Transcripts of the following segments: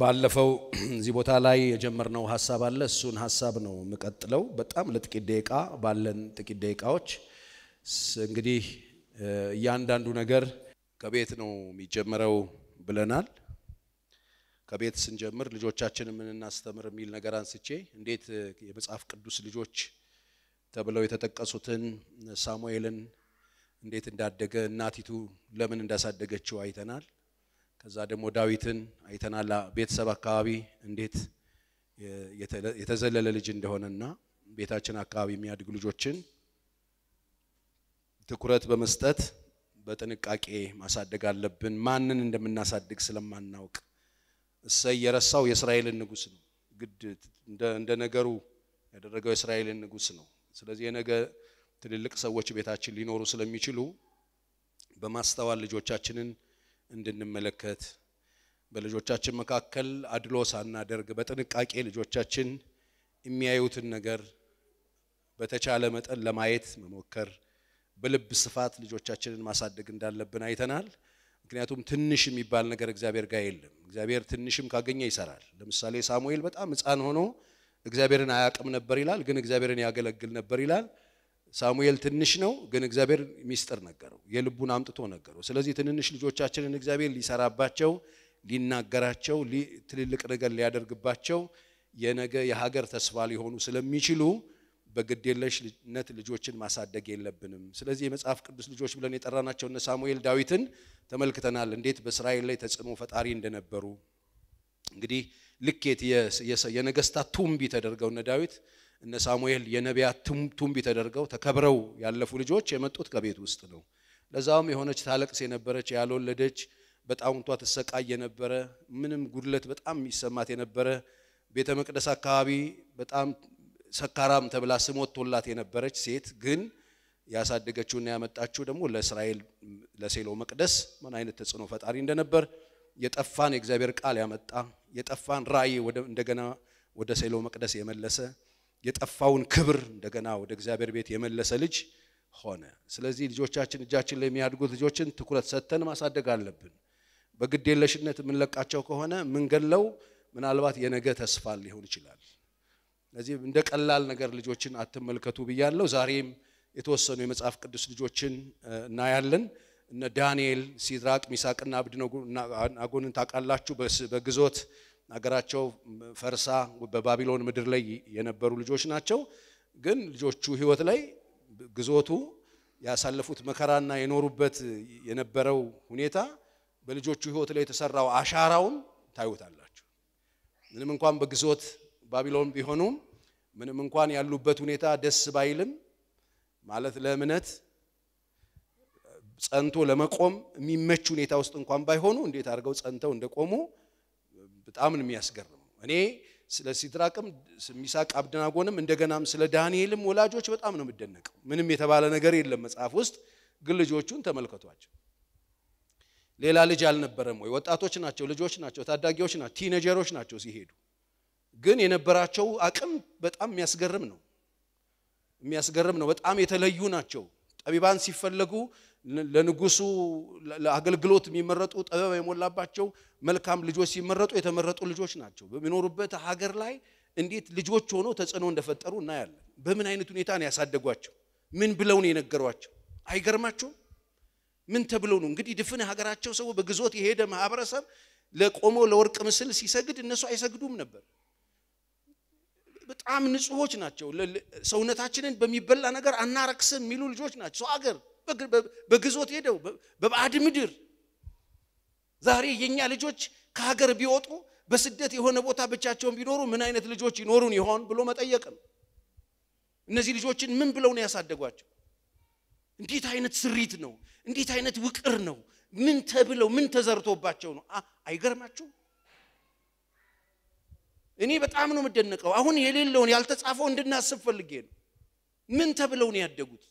ባለፈው እዚህ ቦታ ላይ የጀመርነው ሀሳብ አለ። እሱን ሀሳብ ነው የምቀጥለው። በጣም ለጥቂት ደቂቃ ባለን ጥቂት ደቂቃዎች እንግዲህ እያንዳንዱ ነገር ከቤት ነው የሚጀምረው ብለናል። ከቤት ስንጀምር ልጆቻችን ምን እናስተምር የሚል ነገር አንስቼ እንዴት የመጽሐፍ ቅዱስ ልጆች ተብለው የተጠቀሱትን ሳሙኤልን እንዴት እንዳደገ እናቲቱ ለምን እንዳሳደገችው አይተናል። ከዛ ደግሞ ዳዊትን አይተናል። ቤተሰብ አካባቢ እንዴት የተዘለለ ልጅ እንደሆነና ቤታችን አካባቢ የሚያድጉ ልጆችን ትኩረት በመስጠት በጥንቃቄ ማሳደግ አለብን። ማንን እንደምናሳድግ ስለማናውቅ እሰይ የረሳው የእስራኤልን ንጉስ ነው። ግድ እንደ ነገሩ ያደረገው የእስራኤልን ንጉስ ነው። ስለዚህ የነገ ትልልቅ ሰዎች ቤታችን ሊኖሩ ስለሚችሉ በማስተዋል ልጆቻችንን እንድንመለከት በልጆቻችን መካከል አድሎ ሳናደርግ በጥንቃቄ ልጆቻችን የሚያዩትን ነገር በተቻለ መጠን ለማየት መሞከር፣ በልብ ስፋት ልጆቻችንን ማሳደግ እንዳለብን አይተናል። ምክንያቱም ትንሽ የሚባል ነገር እግዚአብሔር ጋር የለም። እግዚአብሔር ትንሽም ካገኘ ይሰራል። ለምሳሌ ሳሙኤል በጣም ሕፃን ሆኖ እግዚአብሔርን አያውቅም ነበር ይላል፣ ግን እግዚአብሔርን ያገለግል ነበር ይላል። ሳሙኤል ትንሽ ነው፣ ግን እግዚአብሔር ሚስጥር ነገረው፣ የልቡን አምጥቶ ነገረው። ስለዚህ ትንንሽ ልጆቻችንን እግዚአብሔር ሊሰራባቸው፣ ሊናገራቸው፣ ትልልቅ ነገር ሊያደርግባቸው የነገ የሀገር ተስፋ ሊሆኑ ስለሚችሉ በግዴለሽነት ልጆችን ማሳደግ የለብንም። ስለዚህ የመጽሐፍ ቅዱስ ልጆች ብለን የጠራናቸው እነ ሳሙኤል ዳዊትን ተመልክተናል፣ እንዴት በእስራኤል ላይ ተጽዕኖ ፈጣሪ እንደነበሩ። እንግዲህ ልኬት የነገስታት ቱምቢ ተደርገው እነ ዳዊት እነ ሳሙኤል የነቢያት ቱንቢ ተደርገው ተከብረው ያለፉ ልጆች የመጡት ከቤት ውስጥ ነው። ለዛውም የሆነች ታለቅስ የነበረች ያልወለደች በጣውንቷ ትሰቃይ የነበረ ምንም ጉድለት በጣም የሚሰማት የነበረ ቤተ መቅደስ አካባቢ በጣም ሰካራም ተብላ ስም ወጥቶላት የነበረች ሴት ግን ያሳደገችውና ያመጣችው ደግሞ ለእስራኤል ለሴሎ መቅደስ ምን አይነት ተጽዕኖ ፈጣሪ እንደነበር የጠፋን የእግዚአብሔር ቃል ያመጣ የጠፋን ራእይ እንደገና ወደ ሴሎ መቅደስ የመለሰ የጠፋውን ክብር እንደገና ወደ እግዚአብሔር ቤት የመለሰ ልጅ ሆነ። ስለዚህ ልጆቻችን እጃችን ላይ የሚያድጉት ልጆችን ትኩረት ሰጥተን ማሳደግ አለብን። በግድ የለሽነት የምንለቃቸው ከሆነ ምንገለው ምናልባት የነገ ተስፋ ሊሆን ይችላል። ስለዚህ እንደ ቀላል ነገር ልጆችን አትመልከቱ ብያለሁ። ዛሬም የተወሰኑ የመጽሐፍ ቅዱስ ልጆችን እናያለን። እነ ዳንኤል፣ ሲድራቅ፣ ሚሳቅና አብድናጎን ታውቃላችሁ። በግዞት አገራቸው ፈርሳ በባቢሎን ምድር ላይ የነበሩ ልጆች ናቸው። ግን ልጆቹ ህይወት ላይ ግዞቱ ያሳለፉት መከራና የኖሩበት የነበረው ሁኔታ በልጆቹ ህይወት ላይ የተሰራው አሻራውን ታዩታላችሁ። ምንም እንኳን በግዞት ባቢሎን ቢሆኑም ምንም እንኳን ያሉበት ሁኔታ ደስ ባይልም ማለት ለእምነት ጸንቶ ለመቆም የሚመች ሁኔታ ውስጥ እንኳን ባይሆኑ እንዴት አድርገው ጸንተው እንደቆሙ በጣም ነው የሚያስገርመው። እኔ ስለ ሲድራቅም ሚሳቅ አብደናጎንም እንደገናም ስለ ዳንኤልም ወላጆች በጣም ነው የምደነቀው። ምንም የተባለ ነገር የለም መጽሐፍ ውስጥ ግን ልጆቹን ተመልከቷቸው። ሌላ ልጅ አልነበረም ወይ? ወጣቶች ናቸው፣ ልጆች ናቸው፣ ታዳጊዎች ናቸው፣ ቲኔጀሮች ናቸው። ሲሄዱ ግን የነበራቸው አቅም በጣም የሚያስገርም ነው የሚያስገርም ነው። በጣም የተለዩ ናቸው። ጠቢባን ሲፈለጉ ለንጉሱ ለአገልግሎት የሚመረጡ ጥበብ የሞላባቸው መልካም ልጆች ሲመረጡ የተመረጡ ልጆች ናቸው። በሚኖሩበት ሀገር ላይ እንዴት ልጆች ሆኖ ተጽዕኖ እንደፈጠሩ እናያለን። በምን አይነት ሁኔታ ነው ያሳደጓቸው? ምን ብለው ነው የነገሯቸው? አይገርማችሁም? ምን ተብለው ነው እንግዲህ ድፍን ሀገራቸው ሰው በግዞት የሄደ ማህበረሰብ ለቆሞ ለወርቅ ምስል ሲሰግድ እነሱ አይሰግዱም ነበር። በጣም ንጹሆች ናቸው። ሰውነታችንን በሚበላ ነገር አናረክስም የሚሉ ልጆች ናቸው። ሰው አገር በግዞት ሄደው በባዕድ ምድር ዛሬ የእኛ ልጆች ከሀገር ቢወጡ በስደት የሆነ ቦታ ብቻቸውን ቢኖሩ ምን አይነት ልጆች ይኖሩን ይሆን ብሎ መጠየቅ ነው። እነዚህ ልጆችን ምን ብለው ነው ያሳደጓቸው? እንዴት አይነት ስሪት ነው? እንዴት አይነት ውቅር ነው? ምን ተብለው ምን ተዘርቶባቸው ነው? አይገርማችሁ? እኔ በጣም ነው የምደነቀው። አሁን የሌለውን ያልተጻፈው እንድናስብ ፈልጌ ነው። ምን ተብለው ነው ያደጉት?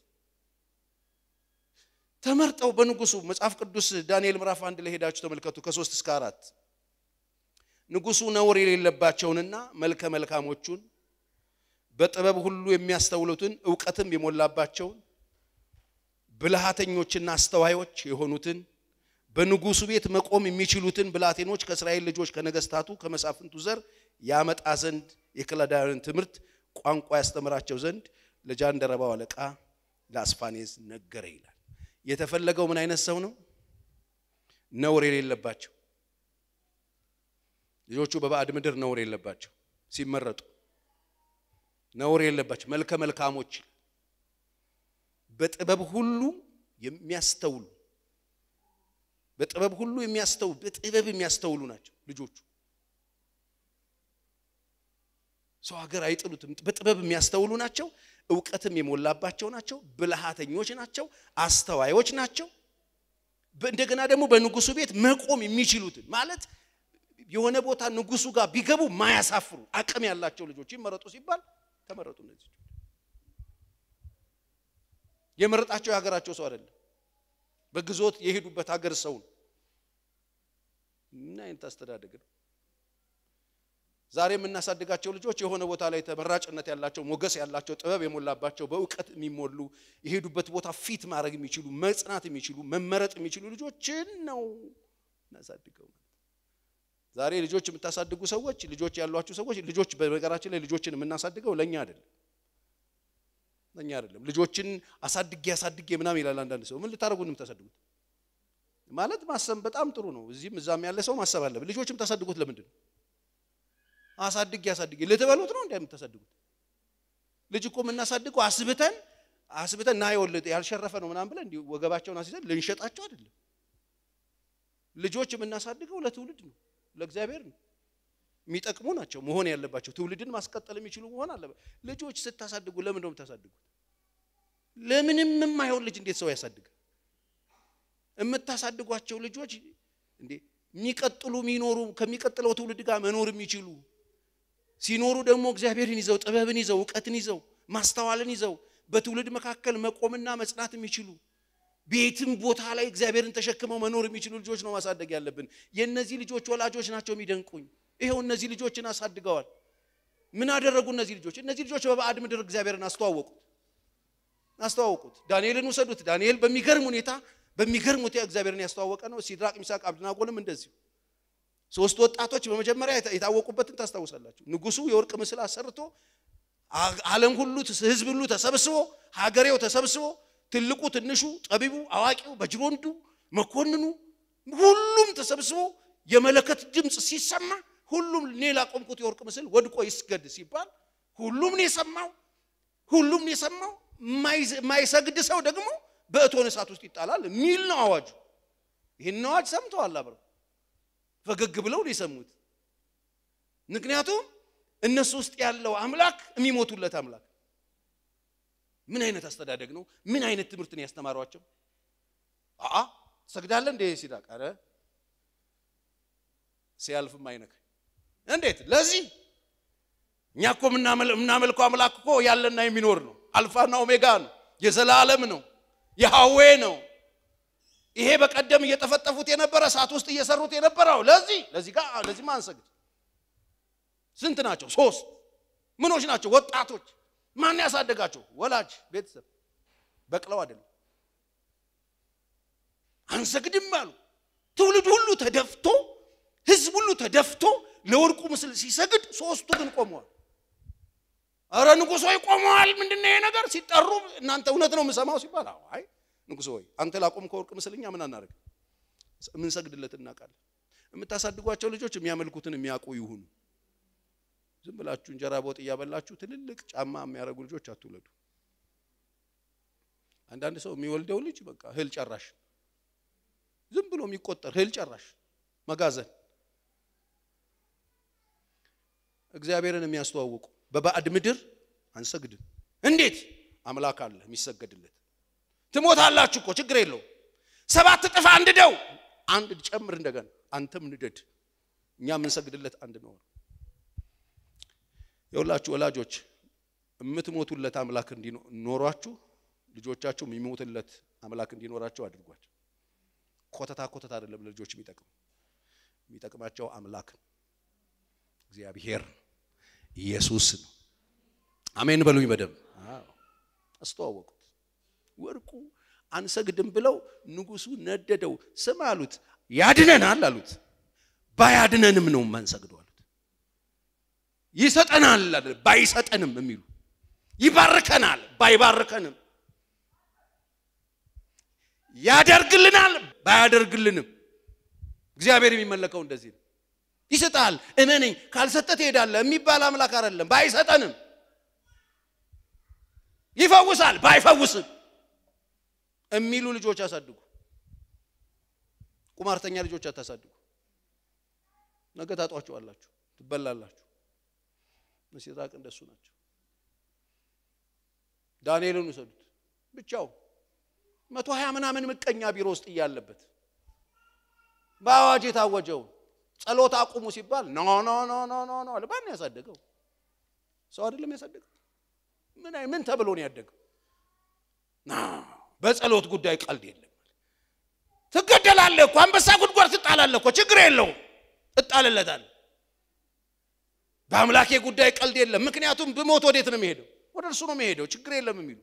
ተመርጠው በንጉሱ መጽሐፍ ቅዱስ ዳንኤል ምዕራፍ አንድ ላይ ሄዳችሁ ተመልከቱ ከሶስት እስከ አራት ንጉሱ ነውር የሌለባቸውንና መልከ መልካሞቹን በጥበብ ሁሉ የሚያስተውሉትን እውቀትም የሞላባቸውን ብልሃተኞችና አስተዋዮች የሆኑትን በንጉሱ ቤት መቆም የሚችሉትን ብላቴኖች ከእስራኤል ልጆች ከነገስታቱ ከመሳፍንቱ ዘር ያመጣ ዘንድ የከለዳውያንን ትምህርት ቋንቋ ያስተምራቸው ዘንድ ለጃንደረባው አለቃ ለአስፋኔዝ ነገረ ይላል። የተፈለገው ምን አይነት ሰው ነው? ነውር የሌለባቸው ልጆቹ በባዕድ ምድር ነውር የለባቸው ሲመረጡ ነውር የለባቸው መልከ መልካሞች በጥበብ ሁሉ የሚያስተውሉ በጥበብ ሁሉ የሚያስተውሉ በጥበብ የሚያስተውሉ ናቸው ልጆቹ። ሰው ሀገር አይጥሉትም። በጥበብ የሚያስተውሉ ናቸው። እውቀትም የሞላባቸው ናቸው፣ ብልሃተኞች ናቸው፣ አስተዋዮች ናቸው። እንደገና ደግሞ በንጉሱ ቤት መቆም የሚችሉትን ማለት የሆነ ቦታ ንጉሱ ጋር ቢገቡ ማያሳፍሩ አቅም ያላቸው ልጆች ይመረጡ ሲባል ተመረጡ። እነዚህ የመረጣቸው የሀገራቸው ሰው አይደለም፣ በግዞት የሄዱበት ሀገር ሰው ነው። ምን አይነት አስተዳደግ ነው? ዛሬ የምናሳድጋቸው ልጆች የሆነ ቦታ ላይ ተመራጭነት ያላቸው፣ ሞገስ ያላቸው፣ ጥበብ የሞላባቸው፣ በእውቀት የሚሞሉ የሄዱበት ቦታ ፊት ማድረግ የሚችሉ መጽናት የሚችሉ መመረጥ የሚችሉ ልጆችን ነው እናሳድገው። ዛሬ ልጆች የምታሳድጉ ሰዎች፣ ልጆች ያሏችሁ ሰዎች፣ ልጆች በነገራችን ላይ ልጆችን የምናሳድገው ለእኛ አይደለም ለእኛ አይደለም። ልጆችን አሳድጌ አሳድጌ ምናምን ይላል አንዳንድ ሰው። ምን ልታደርጉ ነው የምታሳድጉት? ማለት ማሰብ በጣም ጥሩ ነው። እዚህም እዛም ያለ ሰው ማሰብ አለብን። ልጆችም ታሳድጉት ለምንድን ነው? አሳድግ ያሳድግ ልትበሉት ነው የምታሳድጉት ልጅ እኮ የምናሳድገው አስብተን አስብተን ና የወለደ ያልሸረፈ ነው ምናምን ብለን ወገባቸውን አስይዘን ልንሸጣቸው አይደለም። ልጆች የምናሳድገው ለትውልድ ነው፣ ለእግዚአብሔር ነው። የሚጠቅሙ ናቸው መሆን ያለባቸው። ትውልድን ማስቀጠል የሚችሉ መሆን አለበት። ልጆች ስታሳድጉ ለምን ነው የምታሳድጉት? ለምንም የማይሆን ልጅ እንዴት ሰው ያሳድጋል? የምታሳድጓቸው ልጆች እንዴ የሚቀጥሉ የሚኖሩ ከሚቀጥለው ትውልድ ጋር መኖር የሚችሉ ሲኖሩ ደግሞ እግዚአብሔርን ይዘው ጥበብን ይዘው እውቀትን ይዘው ማስተዋልን ይዘው በትውልድ መካከል መቆምና መጽናት የሚችሉ ቤትም ቦታ ላይ እግዚአብሔርን ተሸክመው መኖር የሚችሉ ልጆች ነው ማሳደግ ያለብን። የእነዚህ ልጆች ወላጆች ናቸው የሚደንቁኝ። ይኸው እነዚህ ልጆችን አሳድገዋል። ምን አደረጉ እነዚህ ልጆች? እነዚህ ልጆች በባዕድ ምድር እግዚአብሔርን አስተዋወቁት አስተዋወቁት። ዳንኤልን ውሰዱት። ዳንኤል በሚገርም ሁኔታ በሚገርም ሁኔታ እግዚአብሔርን ያስተዋወቀ ነው። ሲድራቅ፣ ሚሳቅ፣ አብድናጎንም እንደዚሁ ሶስት ወጣቶች በመጀመሪያ የታወቁበትን ታስታውሳላችሁ። ንጉሱ የወርቅ ምስል አሰርቶ ዓለም ሁሉ ህዝብ ሁሉ ተሰብስቦ ሀገሬው ተሰብስቦ ትልቁ፣ ትንሹ፣ ጠቢቡ፣ አዋቂው፣ በጅሮንዱ፣ መኮንኑ ሁሉም ተሰብስቦ የመለከት ድምፅ ሲሰማ ሁሉም እኔ ላቆምኩት የወርቅ ምስል ወድቆ ይስገድ ሲባል ሁሉም ነው የሰማው። ሁሉም ነው የሰማው። የማይሰግድ ሰው ደግሞ በእቶን እሳት ውስጥ ይጣላል የሚል ነው አዋጁ። ይህን አዋጅ ሰምተዋል አብረው ፈገግ ብለው ነው የሰሙት። ምክንያቱም እነሱ ውስጥ ያለው አምላክ የሚሞቱለት አምላክ። ምን አይነት አስተዳደግ ነው? ምን አይነት ትምህርት ነው ያስተማሯቸው? አአ ሰግዳለ እንደ ሲላቅ፣ ኧረ ሲያልፍም አይነክ እንዴት ለዚህ እኛ እኮ የምናመልከው አምላክ እኮ ያለና የሚኖር ነው። አልፋና ኦሜጋ ነው። የዘላለም ነው። የሐዌ ነው። ይሄ በቀደም እየጠፈጠፉት የነበረ እሳት ውስጥ እየሰሩት የነበረው ለዚህ ለዚህ ጋር ለዚህ ማንሰግድ ስንት ናቸው ሶስት ምኖች ናቸው ወጣቶች ማን ያሳደጋቸው ወላጅ ቤተሰብ በቅለው አይደለም አንሰግድም አሉ ትውልድ ሁሉ ተደፍቶ ህዝብ ሁሉ ተደፍቶ ለወርቁ ምስል ሲሰግድ ሶስቱ ግን ቆመዋል አረ ንጉሶ ቆመዋል ምንድነው ይሄ ነገር ሲጠሩ እናንተ እውነት ነው የምሰማው ሲባል አይ ንጉሥ ሆይ አንተ ላቆምከው ከወርቅ ምስልኛ ምን አናደርግ የምንሰግድለት እናውቃለን። የምታሳድጓቸው ልጆች የሚያመልኩትን የሚያውቁ ይሁኑ። ዝም ብላችሁ እንጀራ በወጥ እያበላችሁ ትልልቅ ጫማ የሚያደርጉ ልጆች አትውለዱ። አንዳንድ ሰው የሚወልደው ልጅ በቃ እህል ጨራሽ፣ ዝም ብሎ የሚቆጠር እህል ጨራሽ መጋዘን እግዚአብሔርን የሚያስተዋውቁ በባዕድ ምድር አንሰግድም። እንዴት አምላክ አለ የሚሰገድለት ትሞታላችሁ እኮ ችግር የለው ሰባት እጥፍ አንድደው አንድ ጨምር እንደገና አንተም ንደድ እኛ የምንሰግድለት አንድ ነው የሁላችሁ ወላጆች የምትሞቱለት አምላክ እንዲኖሯችሁ ልጆቻችሁ የሚሞትለት አምላክ እንዲኖራቸው አድርጓቸው ኮተታ ኮተታ አይደለም ለልጆች የሚጠቅም የሚጠቅማቸው አምላክ እግዚአብሔር ኢየሱስ ነው አሜን በሉኝ በደንብ አስተዋወቁት ወርቁ አንሰግድም ብለው ንጉሱ ነደደው። ስም አሉት ያድነናል አሉት። ባያድነንም ነው የማንሰግደው አሉት። ይሰጠናል አለ ባይሰጠንም የሚሉ ይባርከናል ባይባርከንም፣ ያደርግልናል ባያደርግልንም። እግዚአብሔር የሚመለከው እንደዚህ ነው። ይሰጣል፣ እመነኝ፣ ካልሰጠ ትሄዳለህ የሚባል አምላክ አይደለም። ባይሰጠንም ይፈውሳል፣ ባይፈውስም የሚሉ ልጆች አሳድጉ። ቁማርተኛ ልጆች አታሳድጉ። ነገ ታጧቸዋላችሁ፣ ትበላላችሁ። ምስራቅ እንደሱ ናቸው። ዳንኤልን ውሰዱት። ብቻው መቶ ሀያ ምናምን ምቀኛ ቢሮ ውስጥ እያለበት በአዋጅ የታወጀውን ጸሎት አቁሙ ሲባል ኖ ኖ ኖ ኖ ኖ ኖ ልባን ያሳደገው ሰው አይደለም ያሳደገው። ምን ምን ተብሎ ነው ያደገው? በጸሎት ጉዳይ ቀልድ የለም። ትገደላለህ እኮ አንበሳ ጉድጓድ ትጣላለህ እኮ ችግር የለውም እጣልለታል። በአምላኬ ጉዳይ ቀልድ የለም። ምክንያቱም ብሞት ወዴት ነው የሚሄደው? ወደ እርሱ ነው የሚሄደው። ችግር የለም የሚሉ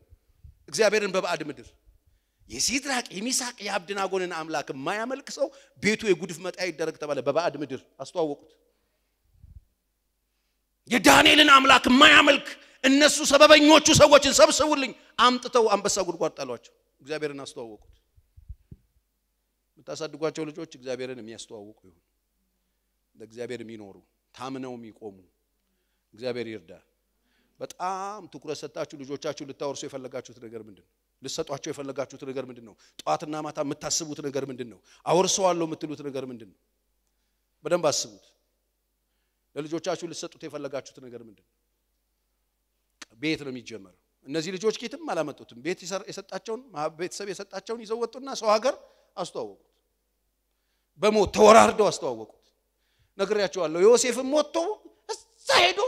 እግዚአብሔርን በባዕድ ምድር የሲድራቅ የሚሳቅ የአብድናጎንን አምላክ የማያመልክ ሰው ቤቱ የጉድፍ መጣ ይደረግ ተባለ። በባዕድ ምድር አስተዋወቁት። የዳንኤልን አምላክ የማያመልክ እነሱ ሰበበኞቹ ሰዎችን ሰብስቡልኝ አምጥተው አንበሳ ጉድጓድ ጣሏቸው። እግዚአብሔርን አስተዋወቁት። የምታሳድጓቸው ልጆች እግዚአብሔርን የሚያስተዋውቁ ይሁን፣ ለእግዚአብሔር የሚኖሩ ታምነው የሚቆሙ እግዚአብሔር ይርዳ። በጣም ትኩረት ሰጣችሁ ልጆቻችሁ ልታወርሱ የፈለጋችሁት ነገር ምንድን ነው? ልሰጧቸው የፈለጋችሁት ነገር ምንድን ነው? ጠዋትና ማታ የምታስቡት ነገር ምንድን ነው? አወርሰዋለሁ የምትሉት ነገር ምንድን ነው? በደንብ አስቡት። ለልጆቻችሁ ልሰጡት የፈለጋችሁት ነገር ምንድን ነው? ቤት ነው የሚጀመረው። እነዚህ ልጆች ጌትም አላመጡትም። ቤት የሰጣቸውን ቤተሰብ የሰጣቸውን ይዘው ወጡና ሰው ሀገር አስተዋወቁት። በሞት ተወራርደው አስተዋወቁት። ነግሬያቸዋለሁ። ዮሴፍም ሞቶ እዛ ሄዶ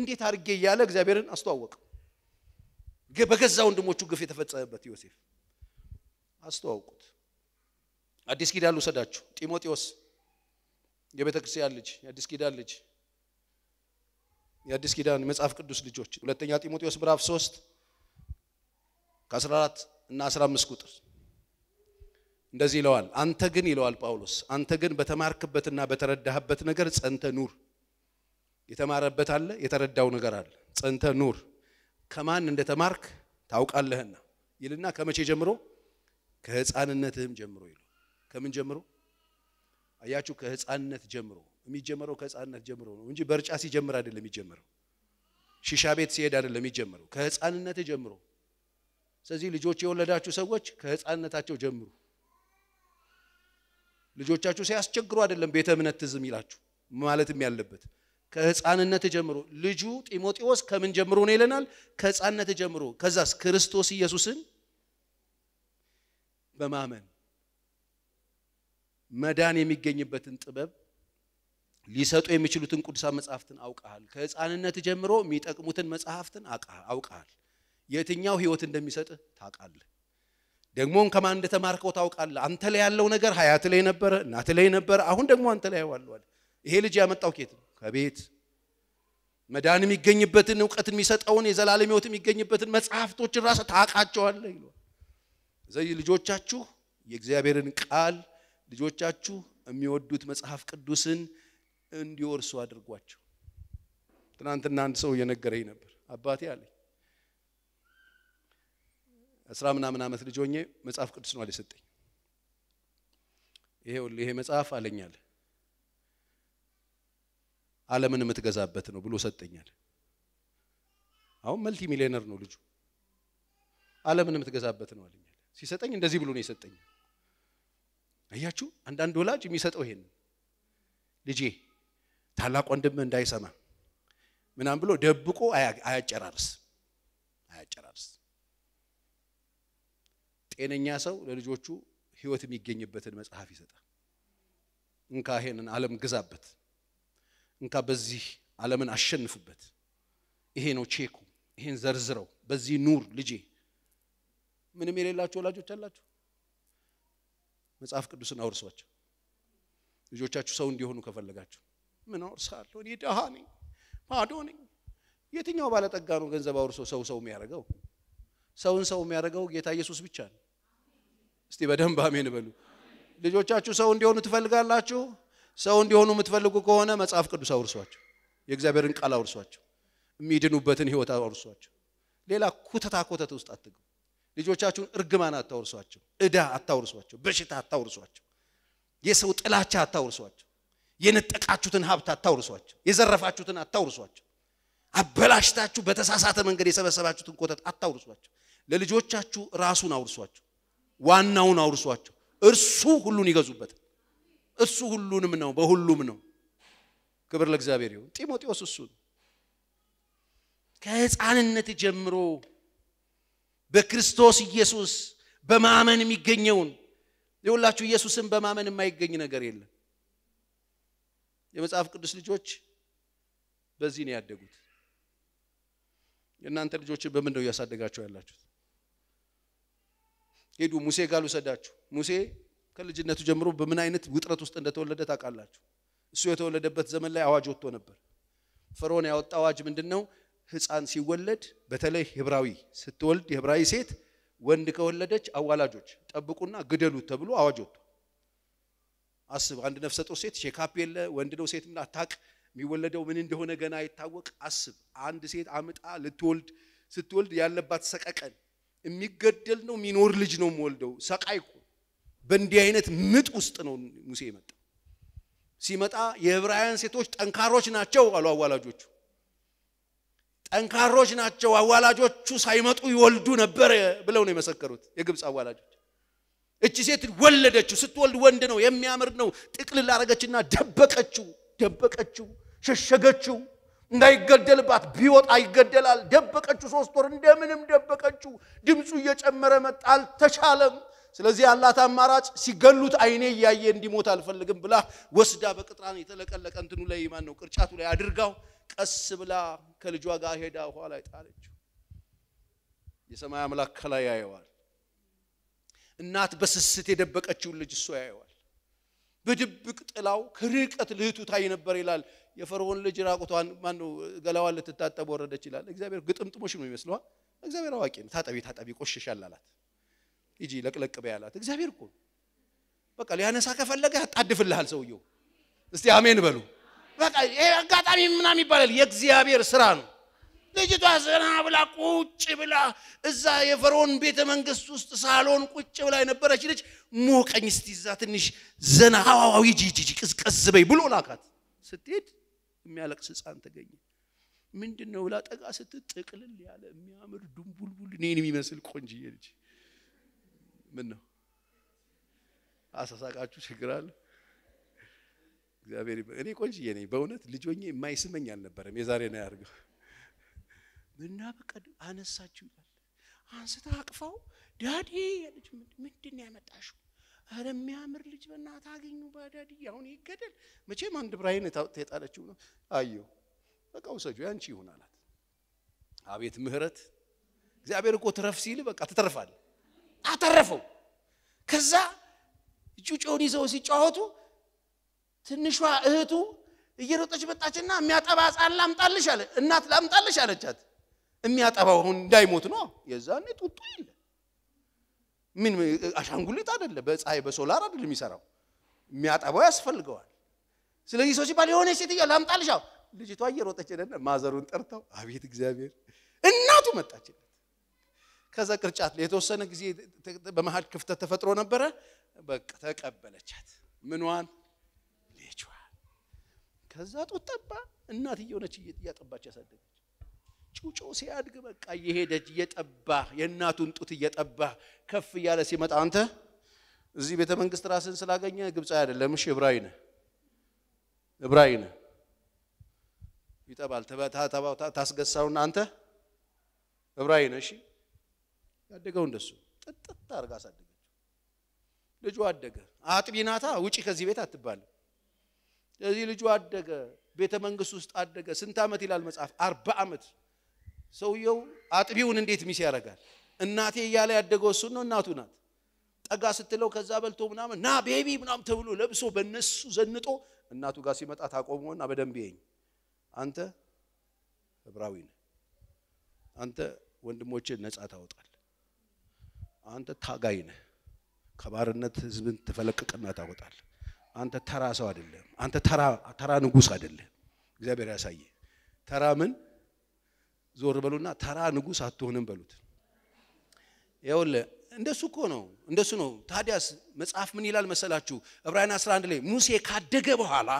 እንዴት አድርጌ እያለ እግዚአብሔርን አስተዋወቀ። በገዛ ወንድሞቹ ግፍ የተፈጸመበት ዮሴፍ አስተዋውቁት። አዲስ ኪዳን ልውሰዳችሁ። ጢሞቴዎስ የቤተ ክርስቲያን ልጅ የአዲስ ኪዳን ልጅ የአዲስ ኪዳን መጽሐፍ ቅዱስ ልጆች ሁለተኛ ጢሞቴዎስ ምዕራፍ 3 ከ14 እና 15 ቁጥር እንደዚህ ይለዋል። አንተ ግን ይለዋል ጳውሎስ አንተ ግን በተማርክበትና በተረዳህበት ነገር ጸንተ ኑር። የተማረበት አለ፣ የተረዳው ነገር አለ። ጸንተ ኑር፣ ከማን እንደተማርክ ታውቃለህና ይልና ከመቼ ጀምሮ? ከህፃንነትህም ጀምሮ ይሉ ከምን ጀምሮ? አያችሁ፣ ከህፃንነት ጀምሮ የሚጀመረው ከህፃንነት ጀምሮ ነው እንጂ በርጫ ሲጀምር አይደለም የሚጀምረው። ሺሻ ቤት ሲሄድ አይደለም የሚጀምረው፣ ከህፃንነት ጀምሮ። ስለዚህ ልጆች የወለዳችሁ ሰዎች ከህፃንነታቸው ጀምሩ። ልጆቻችሁ ሲያስቸግሩ አይደለም ቤተ እምነት ትዝም ይላችሁ ማለትም ያለበት ከህፃንነት ጀምሮ። ልጁ ጢሞቴዎስ ከምን ጀምሮ ነው ይለናል? ከህፃንነት ጀምሮ። ከዛስ ክርስቶስ ኢየሱስን በማመን መዳን የሚገኝበትን ጥበብ ሊሰጡ የሚችሉትን ቅዱሳን መጽሐፍትን አውቀሃል። ከህፃንነት ጀምሮ የሚጠቅሙትን መጽሐፍትን አውቀሃል። የትኛው ህይወት እንደሚሰጥ ታውቃለህ። ደግሞም ከማን እንደተማርከው ታውቃለህ። አንተ ላይ ያለው ነገር ሀያት ላይ ነበረ፣ እናት ላይ ነበረ፣ አሁን ደግሞ አንተ ላይ ዋለዋል። ይሄ ልጅ ያመጣው ኬት ነው? ከቤት መዳን የሚገኝበትን እውቀት የሚሰጠውን የዘላለም ህይወት የሚገኝበትን መጽሐፍቶችን ራስ ታውቃቸዋለህ ይሏል። ስለዚህ ልጆቻችሁ የእግዚአብሔርን ቃል ልጆቻችሁ የሚወዱት መጽሐፍ ቅዱስን እንዲወርሱ አድርጓቸው። ትናንትና አንድ ሰው እየነገረኝ ነበር። አባቴ አለኝ አስራ ምናምን ዓመት ልጅ ሆኜ መጽሐፍ ቅዱስ ነው አልሰጠኝ። ይሄ ይሄ መጽሐፍ አለኛል ዓለምን የምትገዛበት ነው ብሎ ሰጠኛል። አሁን መልቲ ሚሊዮነር ነው ልጁ። ዓለምን የምትገዛበት ነው አለኛል። ሲሰጠኝ እንደዚህ ብሎ ነው የሰጠኝ። አያችሁ፣ አንዳንድ ወላጅ የሚሰጠው ይሄን ልጄ ታላቅ ወንድም እንዳይሰማ ምናም ብሎ ደብቆ አያጨራርስ አያጨራርስ። ጤነኛ ሰው ለልጆቹ ህይወት የሚገኝበትን መጽሐፍ ይሰጣል። እንካ ይሄንን ዓለም ግዛበት፣ እንካ በዚህ ዓለምን አሸንፍበት። ይሄ ነው ቼኩ። ይሄን ዘርዝረው በዚህ ኑር ልጄ። ምንም የሌላችሁ ወላጆች አላችሁ? መጽሐፍ ቅዱስን አውርሷቸው ልጆቻችሁ ሰው እንዲሆኑ ከፈለጋችሁ ምን አወርሳለሁ? እኔ ድሃ ነኝ፣ ባዶ ነኝ። የትኛው ባለጠጋ ነው ገንዘብ አውርሶ ሰው ሰው የሚያደርገው? ሰውን ሰው የሚያደርገው ጌታ ኢየሱስ ብቻ ነው። እስቲ በደንብ አሜን በሉ። ልጆቻችሁ ሰው እንዲሆኑ ትፈልጋላችሁ? ሰው እንዲሆኑ የምትፈልጉ ከሆነ መጽሐፍ ቅዱስ አውርሷቸው፣ የእግዚአብሔርን ቃል አውርሷቸው፣ የሚድኑበትን ህይወት አውርሷቸው። ሌላ ኩተታ ኮተት ውስጥ አትግቡ። ልጆቻችሁን እርግማን አታውርሷቸው፣ እዳ አታውርሷቸው፣ በሽታ አታውርሷቸው፣ የሰው ጥላቻ አታውርሷቸው። የነጠቃችሁትን ሀብት አታውርሷቸው። የዘረፋችሁትን አታውርሷቸው። አበላሽታችሁ በተሳሳተ መንገድ የሰበሰባችሁትን ኮተት አታውርሷቸው። ለልጆቻችሁ ራሱን አውርሷቸው። ዋናውን አውርሷቸው። እርሱ ሁሉን ይገዙበት። እሱ ሁሉንም ነው፣ በሁሉም ነው። ክብር ለእግዚአብሔር ይሁን። ጢሞቴዎስ እሱ ነው። ከህፃንነት ጀምሮ በክርስቶስ ኢየሱስ በማመን የሚገኘውን የሁላችሁ ኢየሱስን በማመን የማይገኝ ነገር የለም። የመጽሐፍ ቅዱስ ልጆች በዚህ ነው ያደጉት። የእናንተ ልጆችን በምን ነው እያሳደጋችሁ ያላችሁት? ሄዱ ሙሴ ጋር ልውሰዳችሁ። ሙሴ ከልጅነቱ ጀምሮ በምን አይነት ውጥረት ውስጥ እንደተወለደ ታውቃላችሁ። እሱ የተወለደበት ዘመን ላይ አዋጅ ወጥቶ ነበር። ፈርዖን ያወጣ አዋጅ ምንድን ነው? ህፃን ሲወለድ በተለይ ህብራዊ ስትወልድ ህብራዊ ሴት ወንድ ከወለደች አዋላጆች ጠብቁና ግደሉት ተብሎ አዋጅ ወጥቶ አስብ። አንድ ነፍሰ ጡር ሴት ሼካፕ የለ፣ ወንድ ነው ሴት ምን አታቅ፣ የሚወለደው ምን እንደሆነ ገና አይታወቅ። አስብ፣ አንድ ሴት አምጣ ልትወልድ ስትወልድ ያለባት ሰቀቀን የሚገደል ነው የሚኖር ልጅ ነው የምወልደው። ሰቃይ እኮ በእንዲህ አይነት ምጥ ውስጥ ነው ሙሴ የመጣ። ሲመጣ የዕብራውያን ሴቶች ጠንካሮች ናቸው አሉ አዋላጆቹ። ጠንካሮች ናቸው አዋላጆቹ ሳይመጡ ይወልዱ ነበረ ብለው ነው የመሰከሩት የግብፅ አዋላጆች። እቺ ሴት ወለደችው። ስትወልድ ወንድ ነው የሚያምር ነው። ጥቅልል አረገችና ደበቀችው፣ ደበቀችው፣ ሸሸገችው። እንዳይገደልባት ቢወጣ ይገደላል። ደበቀችው፣ ሶስት ወር እንደምንም ደበቀችው። ድምፁ እየጨመረ መጣ፣ አልተቻለም። ስለዚህ ያላት አማራጭ ሲገሉት አይኔ እያየ እንዲሞት አልፈልግም ብላ ወስዳ በቅጥራን የተለቀለቀ እንትኑ ላይ ማን ነው ቅርጫቱ ላይ አድርጋው ቀስ ብላ ከልጇ ጋር ሄዳ ውኋ ላይ ጣለችው። የሰማይ አምላክ ከላይ ያየዋል። እናት በስስት የደበቀችውን ልጅ እሱ ያየዋል። በድብቅ ጥላው ከርቀት ልህቱ ታይ ነበር ይላል። የፈርዖን ልጅ ራቁቷን ማነው ገላዋን ልትታጠብ ወረደች ይላል። እግዚአብሔር ግጥምጥሞሽ ነው ይመስለዋ። እግዚአብሔር አዋቂ ነው። ታጠቢ ታጠቢ ቆሽሻል አላት። ሂጂ ለቅለቅ በይ አላት። እግዚአብሔር እኮ በቃ ሊያነሳ ከፈለገ ያጣድፍልሃል ሰውየው። እስቲ አሜን በሉ። በቃ አጋጣሚ ምናምን ይባላል። የእግዚአብሔር ስራ ነው። ልጅቷ ዘና ብላ ቁጭ ብላ እዛ የፈርዖን ቤተ መንግስት ውስጥ ሳሎን ቁጭ ብላ የነበረች ልጅ ሞቀኝ እስቲ እዛ ትንሽ ዘና ሀዋዋዊ ጂጂጂ ቅዝቀዝ በይ ብሎ ላካት። ስትሄድ የሚያለቅስ ህፃን ተገኘ። ምንድን ነው ብላ ጠጋ ስትጥቅልል ያለ የሚያምር ዱንቡልቡል እኔን የሚመስል ቆንጅዬ ልጅ ምን ነው አሳሳቃችሁ? ችግር አለ? እግዚአብሔር እኔ ቆንጅዬ ነኝ። በእውነት ልጆኜ የማይስመኝ አልነበረም። የዛሬ ነው ያድርገው። እና በቀድ አነሳችው ይላል። አንስታ አቅፋው ዳዲ ያለች ምንድን ያመጣሽው? አረ የሚያምር ልጅ በእናትህ አገኙ በዳዲ አሁን ይገደል። መቼም አንድ ብራይን የጣለችው ነው። አየሁ በቃ ውሰጁ ያንቺ ይሁን አላት። አቤት ምህረት እግዚአብሔር እኮ ትረፍ ሲል በቃ ትተርፋል። አተረፈው። ከዛ ጩጮውን ይዘው ሲጫወቱ ትንሿ እህቱ እየሮጠች መጣችና የሚያጠባ ሕፃን ላምጣልሽ አለ እናት ላምጣልሽ አለቻት። የሚያጠባው አሁን እንዳይሞት ነው። የዛኔ ጡጡ የለ ምን አሻንጉሊት አደለ፣ በፀሐይ በሶላር አደለ የሚሰራው፣ የሚያጠባው ያስፈልገዋል። ስለዚህ ሰው ሲባል የሆነ ሴትዮ ላምጣልሻው ልጅቷ እየሮጠች ደነ ማዘሩን ጠርተው አቤት እግዚአብሔር እናቱ መጣችለት። ከዛ ቅርጫት የተወሰነ ጊዜ በመሀል ክፍተት ተፈጥሮ ነበረ። በቃ ተቀበለቻት፣ ምኗን ልጇ። ከዛ ጡት ጠባ፣ እናትዬ ሆነች እያጠባች ያሳደገች ጩጮ ሲያድግ በቃ እየሄደች እየጠባ የእናቱን ጡት እየጠባ ከፍ እያለ ሲመጣ አንተ እዚህ ቤተ መንግስት ራስን ስላገኘ ግብፃዊ አይደለም፣ እሺ ዕብራዊ ነህ፣ ዕብራዊ ነህ። ይጠባል፣ ታስገሳውና አንተ እብራይ ነህ። እሺ ያደገው እንደሱ ጥጥት አድርጋ አሳደገችው። ልጁ አደገ። አጥቢ ናታ፣ ውጪ ከዚህ ቤት አትባልም። ስለዚህ ልጁ አደገ፣ ቤተ መንግስት ውስጥ አደገ። ስንት ዓመት ይላል መጽሐፍ? አርባ ዓመት ሰውየው አጥቢውን እንዴት ሚስ ያደርጋል? እናቴ እያለ ያደገው እሱን ነው። እናቱ ናት። ጠጋ ስትለው ከዛ በልቶ ምናምን ና ቤቢ ምናም ተብሎ ለብሶ በነሱ ዘንጦ እናቱ ጋር ሲመጣ ታቆመውና በደንብ ይኝ አንተ ዕብራዊ ነህ፣ አንተ ወንድሞችን ነፃ ታወጣል፣ አንተ ታጋይ ነህ፣ ከባርነት ህዝብን ትፈለቅቅና ታወጣል። አንተ ተራ ሰው አይደለም፣ አንተ ተራ ንጉሥ አይደለም። እግዚአብሔር ያሳየ ተራ ምን ዞር በሉና ተራ ንጉስ አትሆንም በሉት። ይኸውልህ እንደሱ እኮ ነው፣ እንደሱ ነው። ታዲያስ መጽሐፍ ምን ይላል መሰላችሁ? ዕብራውያን 11 ላይ ሙሴ ካደገ በኋላ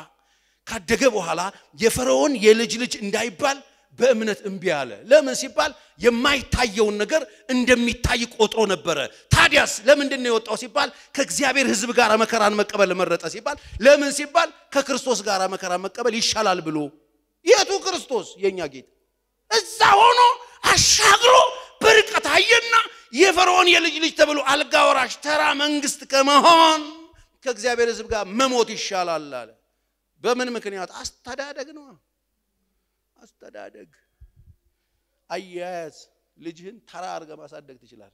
ካደገ በኋላ የፈርዖን የልጅ ልጅ እንዳይባል በእምነት እምቢ አለ። ለምን ሲባል የማይታየውን ነገር እንደሚታይ ቆጥሮ ነበረ። ታዲያስ ለምንድን ነው የወጣው ሲባል ከእግዚአብሔር ሕዝብ ጋር መከራን መቀበል መረጠ ሲባል ለምን ሲባል ከክርስቶስ ጋር መከራን መቀበል ይሻላል ብሎ የቱ ክርስቶስ የእኛ ጌታ እዛ ሆኖ አሻግሮ በርቀት አየና የፈርዖን የልጅ ልጅ ተብሎ አልጋ ወራሽ ተራ መንግስት ከመሆን ከእግዚአብሔር ሕዝብ ጋር መሞት ይሻላል አለ። በምን ምክንያት? አስተዳደግ ነው። አስተዳደግ፣ አያያዝ። ልጅህን ተራ አድርገህ ማሳደግ ትችላል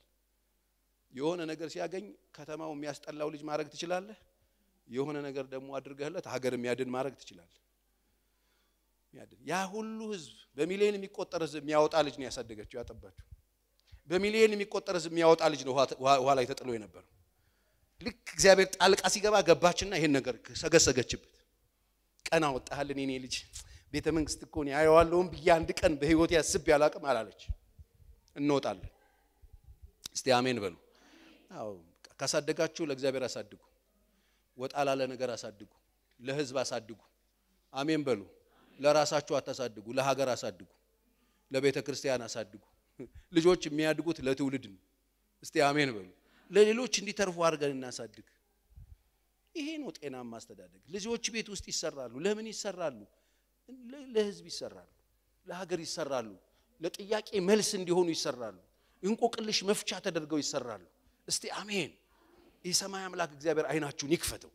የሆነ ነገር ሲያገኝ ከተማው የሚያስጠላው ልጅ ማድረግ ትችላለህ። የሆነ ነገር ደግሞ አድርገህለት ሀገር የሚያድን ማድረግ ትችላለህ። የሚያድን ያ ሁሉ ህዝብ በሚሊዮን የሚቆጠር ህዝብ የሚያወጣ ልጅ ነው ያሳደገችው ያጠባችው። በሚሊዮን የሚቆጠር ህዝብ የሚያወጣ ልጅ ነው ውሃ ላይ ተጥሎ የነበረው። ልክ እግዚአብሔር ጣልቃ ሲገባ ገባችና ይሄን ነገር ሰገሰገችበት። ቀን አወጣህልን የኔ ልጅ ቤተ መንግስት እኮ እኔ አየዋለሁም ብዬ አንድ ቀን በህይወት ያስብ ያላቅም አላለች። እንወጣለን። እስቲ አሜን በሉ። ካሳደጋችሁ ለእግዚአብሔር አሳድጉ። ወጣ ላለ ነገር አሳድጉ። ለህዝብ አሳድጉ። አሜን በሉ። ለራሳችሁ አታሳድጉ፣ ለሀገር አሳድጉ፣ ለቤተ ክርስቲያን አሳድጉ። ልጆች የሚያድጉት ለትውልድ ነው። እስቲ አሜን በሉ። ለሌሎች እንዲተርፉ አድርገን እናሳድግ። ይሄ ነው ጤናማ አስተዳደግ። ልጆች ቤት ውስጥ ይሰራሉ። ለምን ይሰራሉ? ለህዝብ ይሰራሉ፣ ለሀገር ይሰራሉ፣ ለጥያቄ መልስ እንዲሆኑ ይሰራሉ፣ እንቆቅልሽ መፍቻ ተደርገው ይሰራሉ። እስቲ አሜን። የሰማይ አምላክ እግዚአብሔር አይናችሁን ይክፈተው።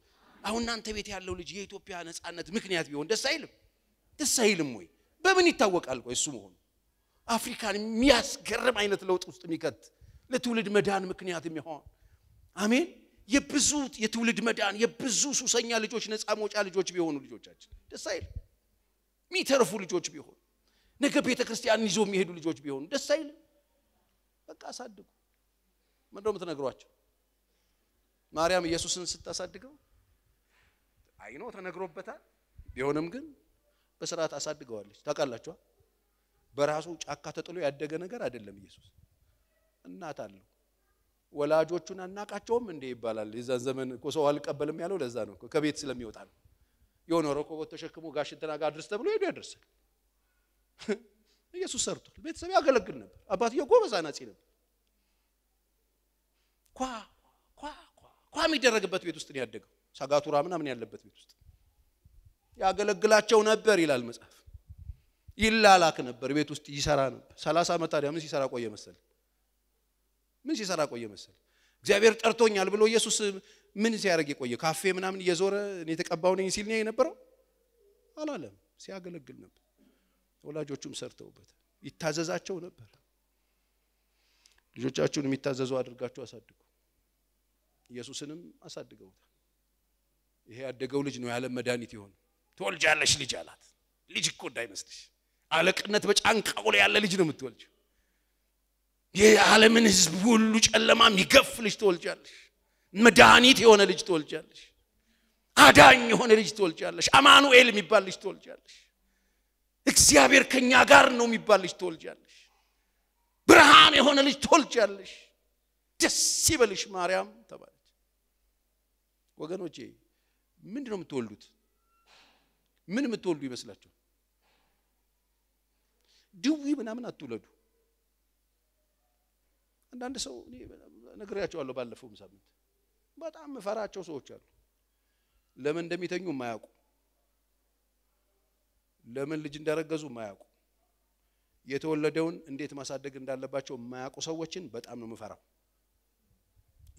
አሁን እናንተ ቤት ያለው ልጅ የኢትዮጵያ ነፃነት ምክንያት ቢሆን ደስ አይልም? ደስ አይልም ወይ? በምን ይታወቃል? ቆይ እሱ መሆኑ አፍሪካን የሚያስገርም አይነት ለውጥ ውስጥ የሚከት ለትውልድ መዳን ምክንያት የሚሆን አሜን። የብዙ የትውልድ መዳን የብዙ ሱሰኛ ልጆች ነፃ መውጫ ልጆች ቢሆኑ ልጆቻችን ደስ አይልም? የሚተርፉ ልጆች ቢሆኑ ነገ ቤተ ክርስቲያንን ይዞ የሚሄዱ ልጆች ቢሆኑ ደስ አይልም? በቃ አሳድጉ። ምንድነው የምትነግሯቸው? ማርያም ኢየሱስን ስታሳድገው አይኖ ተነግሮበታል። ቢሆንም ግን በስርዓት አሳድገዋለች። ታውቃላችኋል። በራሱ ጫካ ተጥሎ ያደገ ነገር አይደለም። ኢየሱስ እናት አለው። ወላጆቹን አናቃቸውም እንዴ ይባላል። የዛን ዘመን እኮ ሰው አልቀበልም ያለው ለዛ ነው፣ ከቤት ስለሚወጣ ነው። የሆነ ረኮቦት ተሸክሞ ጋሽ እንትና ጋር ድርስ ተብሎ ሄዱ ያደርሳል። ኢየሱስ ሰርቷል። ቤተሰብ ያገለግል ነበር። አባትየው ጎበዝ አናጺ ነበር። ኳ ኳ ኳ ኳ የሚደረግበት ቤት ውስጥ ነው ያደገው። ሰጋቱራ ምናምን ያለበት ቤት ውስጥ ያገለግላቸው ነበር ይላል መጽሐፍ። ይላላክ ነበር፣ ቤት ውስጥ ይሰራ ነበር። ሰላሳ ዓመት ታዲያ ምን ሲሰራ ቆየ መሰል? ምን ሲሰራ ቆየ መሰል? እግዚአብሔር ጠርቶኛል ብሎ ኢየሱስ ምን ሲያደርግ የቆየ? ካፌ ምናምን እየዞረ እኔ የተቀባው ነኝ ሲል ነው የነበረው? አላለም። ሲያገለግል ነበር። ወላጆቹም ሰርተውበት ይታዘዛቸው ነበር። ልጆቻችሁን የሚታዘዙ አድርጋችሁ አሳድጉ። ኢየሱስንም አሳድገውታል። ይሄ ያደገው ልጅ ነው ያለ መድኃኒት የሆነው። ትወልጃለሽ ልጅ አላት። ልጅ እኮ እንዳይመስልሽ አለቅነት በጫንቃው ላይ ያለ ልጅ ነው የምትወልጅ። የዓለምን ህዝብ ሁሉ ጨለማ የሚገፍ ልጅ ትወልጃለሽ። መድኃኒት የሆነ ልጅ ትወልጃለሽ። አዳኝ የሆነ ልጅ ትወልጃለሽ። አማኑኤል የሚባል ልጅ ትወልጃለሽ። እግዚአብሔር ከኛ ጋር ነው የሚባል ልጅ ትወልጃለሽ። ብርሃን የሆነ ልጅ ትወልጃለሽ። ደስ ይበልሽ ማርያም ተባለች። ወገኖቼ ምንድን ነው የምትወልዱት? ምን የምትወልዱ ይመስላችኋል? ድዊ ምናምን አትውለዱ። አንዳንድ ሰው ነግሬያቸዋለሁ፣ ባለፈውም ሳምንት በጣም እፈራቸው ሰዎች አሉ። ለምን እንደሚተኙ የማያውቁ ለምን ልጅ እንዳረገዙ የማያውቁ የተወለደውን እንዴት ማሳደግ እንዳለባቸው የማያውቁ ሰዎችን በጣም ነው የምፈራው።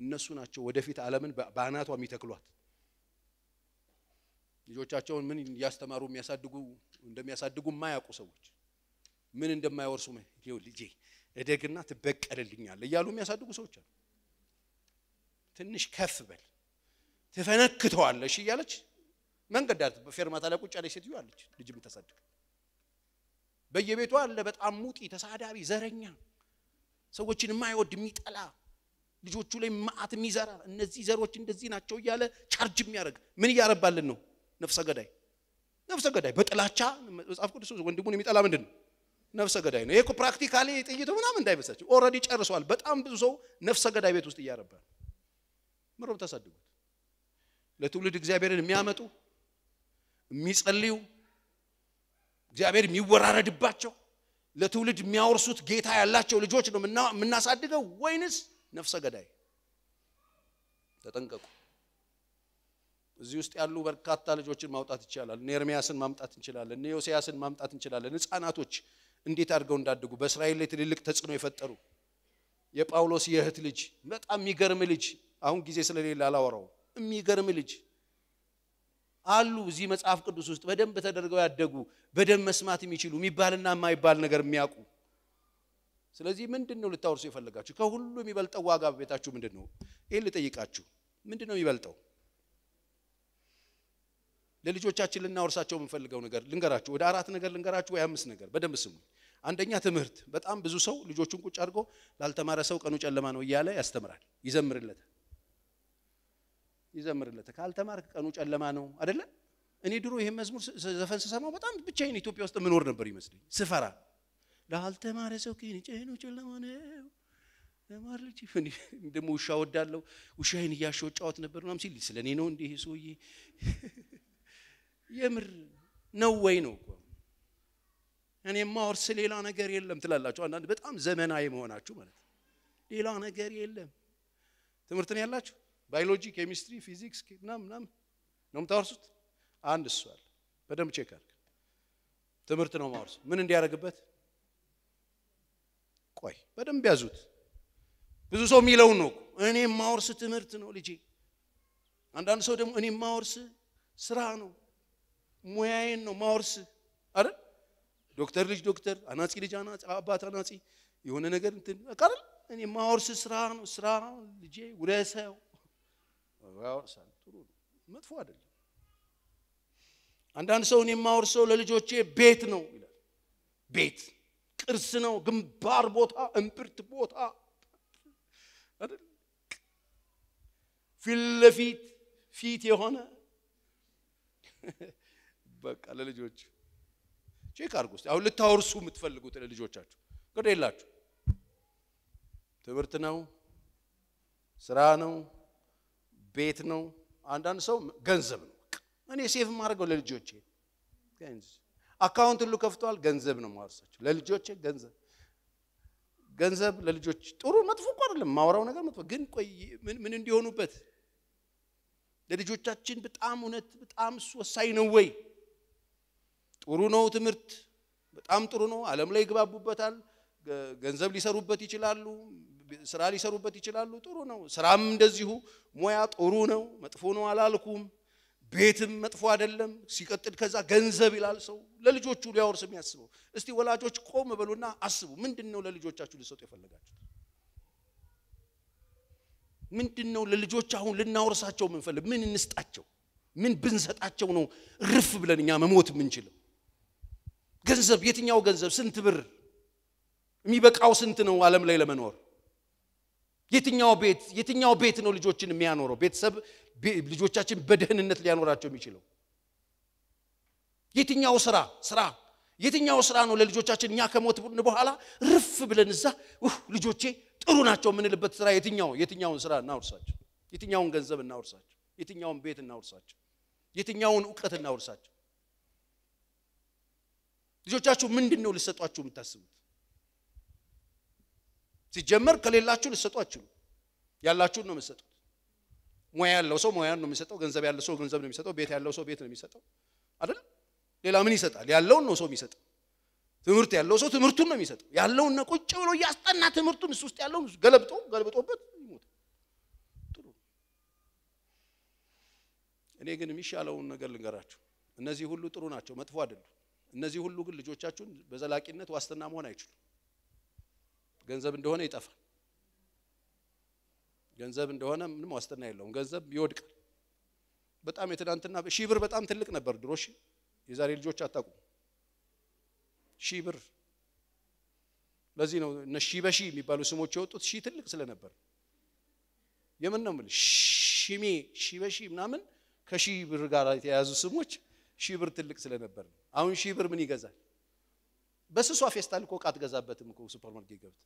እነሱ ናቸው ወደፊት ዓለምን በአናቷ የሚተክሏት። ልጆቻቸውን ምን እያስተማሩ የሚያሳድጉ እንደሚያሳድጉ የማያውቁ ሰዎች ምን እንደማያወርሱ ይኸው ልጄ እደግና ትበቀልልኛል እያሉ የሚያሳድጉ ሰዎች አሉ። ትንሽ ከፍ በል ትፈነክተዋለሽ እያለች መንገድ ዳር በፌርማታ ላይ ቁጭ ያለች ሴትዮ አለች ልጅ የምታሳድግ በየቤቱ አለ። በጣም ሙጢ፣ ተሳዳቢ፣ ዘረኛ፣ ሰዎችን የማይወድ የሚጠላ ልጆቹ ላይ መዓት የሚዘራ እነዚህ ዘሮች እንደዚህ ናቸው እያለ ቻርጅ የሚያደርግ ምን እያረባልን ነው? ነፍሰ ገዳይ ነፍሰ ገዳይ በጥላቻ መጽሐፍ ቅዱስ ወንድሙን የሚጠላ ምንድን ነው? ነፍሰ ገዳይ ነው። ይሄ ፕራክቲካሊ ጥይቱ ምናምን እንዳይመስላችሁ፣ ኦልሬዲ ጨርሷል። በጣም ብዙ ሰው ነፍሰ ገዳይ ቤት ውስጥ እያረባ ነው። ምሮብ ለትውልድ እግዚአብሔርን የሚያመጡ የሚጸልዩ እግዚአብሔር የሚወራረድባቸው ለትውልድ የሚያወርሱት ጌታ ያላቸው ልጆች ነው የምናሳድገው ወይንስ ነፍሰ ገዳይ? ተጠንቀቁ። እዚህ ውስጥ ያሉ በርካታ ልጆችን ማውጣት ይቻላል። እነ ኤርሚያስን ማምጣት እንችላለን። እነ ዮሴያስን ማምጣት እንችላለን። ህጻናቶች እንዴት አድርገው እንዳደጉ በእስራኤል ላይ ትልልቅ ተጽዕኖ የፈጠሩ የጳውሎስ የእህት ልጅ በጣም የሚገርም ልጅ፣ አሁን ጊዜ ስለሌለ አላወራው። የሚገርም ልጅ አሉ እዚህ መጽሐፍ ቅዱስ ውስጥ በደንብ ተደርገው ያደጉ በደንብ መስማት የሚችሉ የሚባልና የማይባል ነገር የሚያውቁ ስለዚህ ምንድን ነው ልታወርሱ የፈለጋችሁ? ከሁሉ የሚበልጠው ዋጋ በቤታችሁ ምንድን ነው? ይህን ልጠይቃችሁ፣ ምንድን ነው የሚበልጠው? ለልጆቻችን ልናወርሳቸው የምንፈልገው ነገር ልንገራችሁ። ወደ አራት ነገር ልንገራችሁ ወይ አምስት ነገር በደንብ ስሙ። አንደኛ ትምህርት። በጣም ብዙ ሰው ልጆቹን ቁጭ አድርጎ ላልተማረ ሰው ቀኑ ጨለማ ነው እያለ ያስተምራል፣ ይዘምርለት ይዘምርለት፣ ካልተማርክ ቀኑ ጨለማ ነው አደለ? እኔ ድሮ ይህን መዝሙር ዘፈን ስሰማው በጣም ብቻዬን ኢትዮጵያ ውስጥ ምኖር ነበር ይመስለኝ፣ ስፈራ ላልተማረ ሰው ቀኑ ጨለማ ነው ተማር ልጅ ደግሞ ውሻ ወዳለው ውሻዬን እያሸው ጫወት ነበር ምናምን ሲል ስለ እኔ ነው እንዲህ ሰውዬ የምር ነው ወይ ነው እኮ እኔ ማወርስ ሌላ ነገር የለም ትላላችሁ። አንዳንድ በጣም ዘመናዊ መሆናችሁ ማለት ነው። ሌላ ነገር የለም ትምህርት ነው ያላችሁ። ባዮሎጂ፣ ኬሚስትሪ፣ ፊዚክስ ምናምን ምናምን ነው የምታወርሱት። አንድ እሱ አለ። በደንብ ቼክ አድርግ። ትምህርት ነው ማወርስ ምን እንዲያደርግበት ቆይ በደንብ ያዙት። ብዙ ሰው የሚለውን ነው እኔ ማወርስ ትምህርት ነው ልጄ። አንዳንድ ሰው ደግሞ እኔ የማወርስ ስራ ነው ሙያዬን ነው ማወርስ አይደል? ዶክተር ልጅ ዶክተር፣ አናጺ ልጅ አናጺ፣ አባት አናጺ፣ የሆነ ነገር እንትን አይደል? እኔ ማወርስ ስራ ነው ስራ ልጄ ውለሰው ያወርሳል። ጥሩ ነው፣ መጥፎ አይደለም። አንዳንድ ሰው እኔ የማወርሰው ለልጆቼ ቤት ነው ይላል። ቤት ቅርስ ነው፣ ግንባር ቦታ፣ እምብርት ቦታ አይደል? ፊት ለፊት ፊት የሆነ በቃ ለልጆች ቼክ አድርጉ እስቲ። አሁን ልታወርሱ የምትፈልጉት ለልጆቻችሁ ግድ የላችሁ። ትምህርት ነው፣ ስራ ነው፣ ቤት ነው። አንዳንድ ሰው ገንዘብ ነው። እኔ ሴፍ የማደርገው ለልጆቼ አካውንት ሁሉ ከፍተዋል። ገንዘብ ነው ማወርሳቸው ለልጆቼ ገንዘብ ገንዘብ ለልጆች ጥሩ መጥፎ እኮ አይደለም። ማውራው ነገር መጥፎ ግን ቆይ ምን እንዲሆኑበት ለልጆቻችን በጣም እውነት በጣም እሱ ወሳኝ ነው ወይ? ጥሩ ነው። ትምህርት በጣም ጥሩ ነው። ዓለም ላይ ይግባቡበታል። ገንዘብ ሊሰሩበት ይችላሉ። ስራ ሊሰሩበት ይችላሉ። ጥሩ ነው። ስራም እንደዚሁ ሙያ ጥሩ ነው። መጥፎ ነው አላልኩም። ቤትም መጥፎ አይደለም። ሲቀጥል ከዛ ገንዘብ ይላል ሰው ለልጆቹ ሊያወርስ የሚያስበው። እስቲ ወላጆች ቆም በሉና አስቡ። ምንድን ነው ለልጆቻችሁ ልሰጡ የፈለጋችሁት? ምንድን ነው ለልጆች አሁን ልናወርሳቸው የምንፈልግ ምን እንስጣቸው? ምን ብንሰጣቸው ነው እርፍ ብለን እኛ መሞት የምንችለው? ገንዘብ የትኛው ገንዘብ ስንት ብር የሚበቃው ስንት ነው ዓለም ላይ ለመኖር የትኛው ቤት የትኛው ቤት ነው ልጆችን የሚያኖረው ቤተሰብ ልጆቻችን በደህንነት ሊያኖራቸው የሚችለው የትኛው ስራ ስራ የትኛው ስራ ነው ለልጆቻችን እኛ ከሞት በኋላ ርፍ ብለን እዛ ልጆቼ ጥሩ ናቸው የምንልበት ስራ የትኛው የትኛውን ስራ እናውርሳቸው የትኛውን ገንዘብ እናውርሳቸው የትኛውን ቤት እናውርሳቸው የትኛውን እውቀት እናውርሳቸው ልጆቻችሁ ምንድን ነው ልሰጧችሁ የምታስቡት ሲጀመር ከሌላችሁ ልሰጧችሁ ያላችሁን ነው የምሰጡት ሙያ ያለው ሰው ሙያን ነው የሚሰጠው ገንዘብ ያለው ሰው ገንዘብ ነው የሚሰጠው ቤት ያለው ሰው ቤት ነው የሚሰጠው አይደል ሌላ ምን ይሰጣል ያለውን ነው ሰው የሚሰጠው ትምህርት ያለው ሰው ትምህርቱን ነው የሚሰጠው ያለውን ቁጭ ብሎ እያስጠና ትምህርቱን እሱ ውስጥ ያለውን ገለብጦ ገለብጦበት ጥሩ እኔ ግን የሚሻለውን ነገር ልንገራችሁ እነዚህ ሁሉ ጥሩ ናቸው መጥፎ አይደሉም እነዚህ ሁሉ ግን ልጆቻችሁን በዘላቂነት ዋስትና መሆን አይችሉም። ገንዘብ እንደሆነ ይጠፋል። ገንዘብ እንደሆነ ምንም ዋስትና የለውም። ገንዘብ ይወድቃል። በጣም የትናንትና ሺህ ብር በጣም ትልቅ ነበር ድሮ። ሺህ የዛሬ ልጆች አታውቁም። ሺህ ብር ለዚህ ነው እነ ሺህ በሺህ የሚባሉ ስሞች የወጡት ሺህ ትልቅ ስለነበር። የምን ነው የምልህ ሺሜ ሺህ በሺህ ምናምን ከሺህ ብር ጋር የተያያዙ ስሞች ሺህ ብር ትልቅ ስለነበር ነው። አሁን ሺህ ብር ምን ይገዛል? በስሷ ፌስታል እኮ እቃ አትገዛበትም እኮ ሱፐር ማርኬት ገብት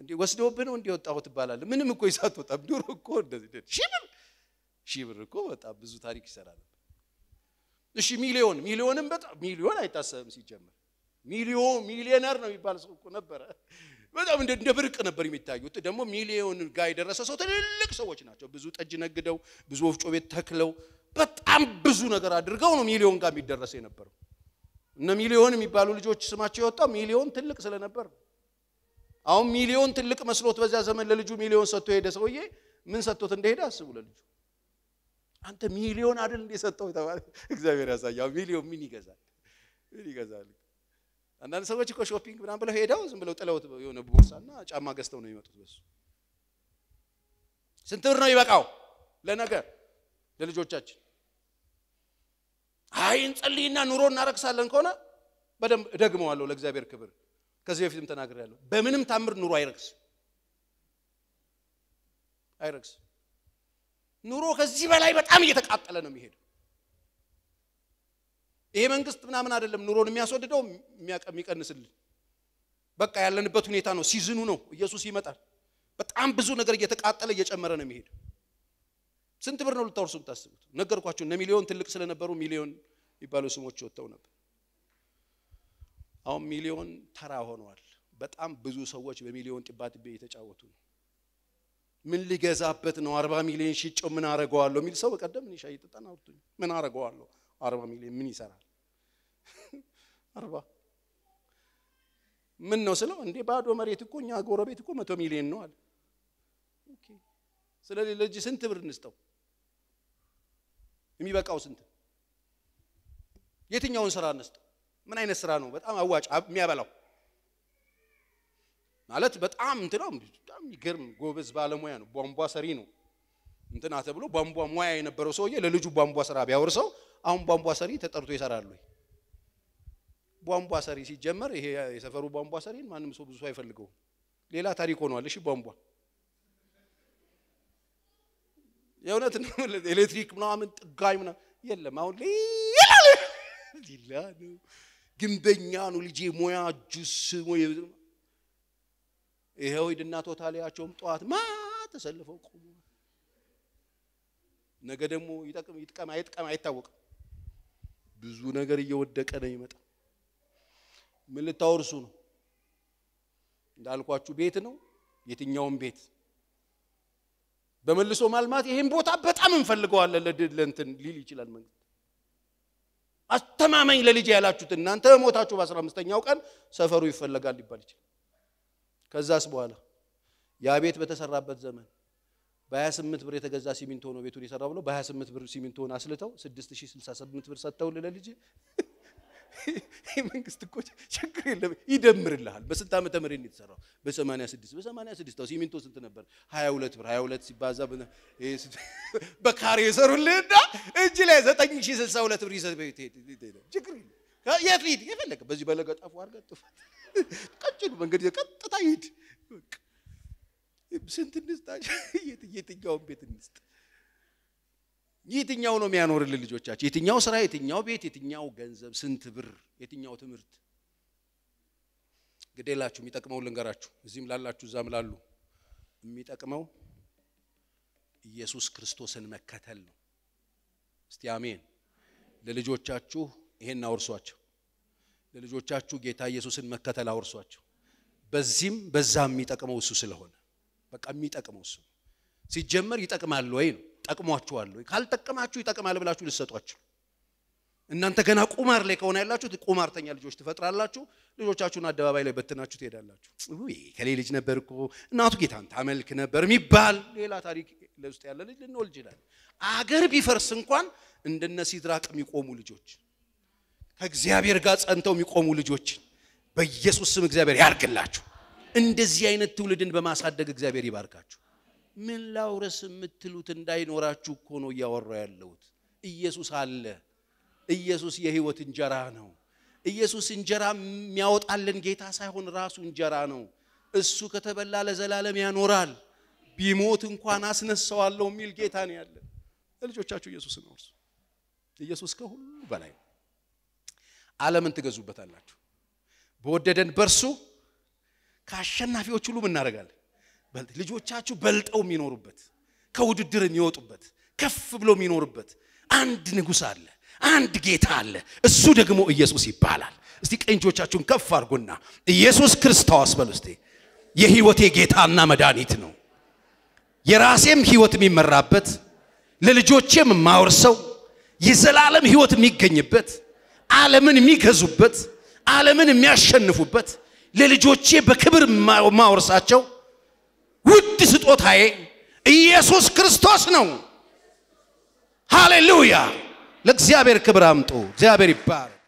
እንዴ ወስደውብህ ነው እንዲወጣው ትባላለህ። ምንም እኮ ይዘህ አትወጣም። ድሮ እኮ እንደዚህ ሺህ ብር ሺህ ብር እኮ በጣም ብዙ ታሪክ ይሰራል። እሺ ሚሊዮን ሚሊዮንም በጣም ሚሊዮን አይታሰብም ሲጀምር ሚሊዮ ሚሊዮነር ነው የሚባል ሰው እኮ ነበረ። በጣም እንደ ብርቅ ነበር የሚታዩት። ደግሞ ሚሊዮን ጋር የደረሰ ሰው ትልልቅ ሰዎች ናቸው። ብዙ ጠጅ ነግደው፣ ብዙ ወፍጮ ቤት ተክለው፣ በጣም ብዙ ነገር አድርገው ነው ሚሊዮን ጋር የሚደረሰ የነበረው። እነ ሚሊዮን የሚባሉ ልጆች ስማቸው የወጣው ሚሊዮን ትልቅ ስለነበር አሁን ሚሊዮን ትልቅ መስሎት በዛ ዘመን ለልጁ ሚሊዮን ሰጥቶ የሄደ ሰውዬ ምን ሰጥቶት እንደሄደ አስቡ። ለልጁ አንተ ሚሊዮን አይደል እንደ ሰጠው የተባለ እግዚአብሔር ያሳያ። ሚሊዮን ምን ይገዛል? ምን ይገዛል? አንዳንድ ሰዎች እኮ ሾፒንግ ምናምን ብለው ሄደው ዝም ብለው ጥለውት የሆነ ቦርሳና ጫማ ገዝተው ነው የሚመጡት። በሱ ስንት ብር ነው ይበቃው ለነገር ለልጆቻችን አይ እንጸልይና ኑሮ እናረክሳለን ከሆነ በደንብ እደግመዋለሁ ለእግዚአብሔር ክብር ከዚህ በፊትም ተናግሬያለሁ በምንም ታምር ኑሮ አይረክስ አይረክስ ኑሮ ከዚህ በላይ በጣም እየተቃጠለ ነው የሚሄድ ይሄ መንግስት ምናምን አይደለም ኑሮን የሚያስወድደው የሚቀንስልን በቃ ያለንበት ሁኔታ ነው ሲዝኑ ነው ኢየሱስ ይመጣል በጣም ብዙ ነገር እየተቃጠለ እየጨመረ ነው የሚሄደው። ስንት ብር ነው ልታወርሱ ብታስቡት? ነገርኳቸው። እነ ሚሊዮን ትልቅ ስለነበሩ ሚሊዮን የሚባሉ ስሞች ወጥተው ነበር። አሁን ሚሊዮን ተራ ሆኗል በጣም ብዙ ሰዎች በሚሊዮን ጥባጥቤ እየተጫወቱ ነው። ምን ሊገዛበት ነው? አርባ ሚሊዮን ሽጬው ምን አረገዋለሁ የሚል ሰው በቀደም እኔ ሻይ ጠጣን ምን አረገዋለሁ? አርባ ሚሊዮን ምን ይሰራል? አርባ ምን ነው ስለው፣ እንዴ ባዶ መሬት እኮ እኛ ጎረቤት እኮ መቶ ሚሊዮን ነው አለ። ስለሌለ እጅ ስንት ብር እንስጠው? የሚበቃው ስንት? የትኛውን ስራ እንስጥ? ምን አይነት ስራ ነው በጣም አዋጭ የሚያበላው? ማለት በጣም ነው፣ በጣም ይገርም፣ ጎበዝ ባለሙያ ነው፣ ቧንቧ ሰሪ ነው እንትና ተብሎ ቧንቧ ሙያ የነበረው ሰውዬ ለልጁ ቧንቧ ስራ ቢያወርሰው አሁን ቧንቧ ሰሪ ተጠርቶ ይሰራሉ። ቧንቧ ሰሪ ሲጀመር ይሄ የሰፈሩ ቧንቧ ሰሪን ማንም ሰው ብዙ ሰው አይፈልገውም። ሌላ ታሪክ ሆኗል። እሺ ቧንቧ የእውነት ኤሌክትሪክ ምናምን ጥጋኝ ምናምን የለም። አሁን ይላል ሌላ ነው፣ ግንበኛ ነው ልጄ፣ ሙያ ጁስ ይኸው ሂድና ቶታሊያቸውም ጠዋት ማ ተሰልፈው ቆሙ። ነገ ደግሞ ይጠቅም ይጥቀም አይጥቀም አይታወቅም። ብዙ ነገር እየወደቀ ነው ይመጣ። ምን ልታወርሱ ነው? እንዳልኳችሁ ቤት ነው፣ የትኛውም ቤት በመልሶ ማልማት ይሄን ቦታ በጣም እንፈልገዋለን ለእንትን ሊል ይችላል መንግስት። አስተማማኝ ለልጅ ያላችሁት እናንተ ሞታችሁ በአስራ አምስተኛው ቀን ሰፈሩ ይፈለጋል ሊባል ይችላል። ከዛስ በኋላ ያ ቤት በተሰራበት ዘመን በ28 ብር የተገዛ ሲሚንቶ ነው ቤቱን የሰራ ብሎ በ28 ብር ሲሚንቶን አስልተው 6068 ብር ሰጥተው ለልጅ የመንግስት እኮ ችግር የለም ይደምርልሃል። በስንት ዓመተ ምህረት የተሰራው? በ86 በ86 ሲሚንቶ ስንት ነበር? 22 ብር 22 ሲባዛ በካሬ የሰሩልህና እጅ ላይ 9062 ብር ይዘህ ችግር የት ሂድ የፈለገ በዚህ በለገጣፉ አድርገህ ጥፋ። ቀጭኑ መንገድ ቀጥታ ሂድ። ስንት እንስጣ? የትኛውን ቤት እንስጥ? የትኛው ነው የሚያኖርልን ልጆቻችን? የትኛው ስራ፣ የትኛው ቤት፣ የትኛው ገንዘብ፣ ስንት ብር፣ የትኛው ትምህርት? ግዴላችሁ የሚጠቅመው ልንገራችሁ። እዚህም ላላችሁ እዛም ላሉ የሚጠቅመው ኢየሱስ ክርስቶስን መከተል ነው። እስቲ አሜን። ለልጆቻችሁ ይሄን አውርሷቸው። ለልጆቻችሁ ጌታ ኢየሱስን መከተል አውርሷቸው። በዚህም በዛ የሚጠቅመው እሱ ስለሆነ በቃ የሚጠቅመው እሱ ሲጀመር ይጠቅማል ወይ ነው ጠቅሟችኋል ወይ? ካልጠቀማችሁ ይጠቅማል ብላችሁ ልሰጧችሁ። እናንተ ገና ቁማር ላይ ከሆነ ያላችሁት ቁማርተኛ ልጆች ትፈጥራላችሁ። ልጆቻችሁን አደባባይ ላይ በትናችሁ ትሄዳላችሁ። ከሌ ልጅ ነበር እኮ እናቱ ጌታን ታመልክ ነበር የሚባል ሌላ ታሪክ ለውስጥ ያለ ልጅ ልንወልድ ይችላል። አገር ቢፈርስ እንኳን እንደነ ሲድራቅ የሚቆሙ ልጆች ከእግዚአብሔር ጋር ጸንተው የሚቆሙ ልጆች በኢየሱስ ስም እግዚአብሔር ያርግላችሁ። እንደዚህ አይነት ትውልድን በማሳደግ እግዚአብሔር ይባርካችሁ። ምን ላውረስ የምትሉት እንዳይኖራችሁ እኮ ነው እያወራው ያለሁት። ኢየሱስ አለ። ኢየሱስ የህይወት እንጀራ ነው። ኢየሱስ እንጀራ የሚያወጣልን ጌታ ሳይሆን ራሱ እንጀራ ነው። እሱ ከተበላ ለዘላለም ያኖራል። ቢሞት እንኳን አስነሳዋለሁ የሚል ጌታ ነው ያለን። ለልጆቻችሁ ኢየሱስን አውርሱ። ኢየሱስ ከሁሉ በላይ ነው። ዓለምን ትገዙበታላችሁ። በወደደን በእርሱ ከአሸናፊዎች ሁሉ ምናደርጋለን ልጆቻችሁ በልጠው የሚኖሩበት ከውድድር የሚወጡበት ከፍ ብሎ የሚኖሩበት አንድ ንጉሥ አለ፣ አንድ ጌታ አለ። እሱ ደግሞ ኢየሱስ ይባላል። እስቲ ቀንጆቻችሁን ከፍ አድርጉና ኢየሱስ ክርስቶስ በሉ የህይወቴ ጌታና መድኃኒት ነው። የራሴም ህይወት የሚመራበት ለልጆቼም የማወርሰው የዘላለም ህይወት የሚገኝበት ዓለምን የሚገዙበት ዓለምን የሚያሸንፉበት ለልጆቼ በክብር ማወርሳቸው ውድ ስጦታዬ ኢየሱስ ክርስቶስ ነው። ሃሌሉያ! ለእግዚአብሔር ክብር አምጡ። እግዚአብሔር ይባረክ።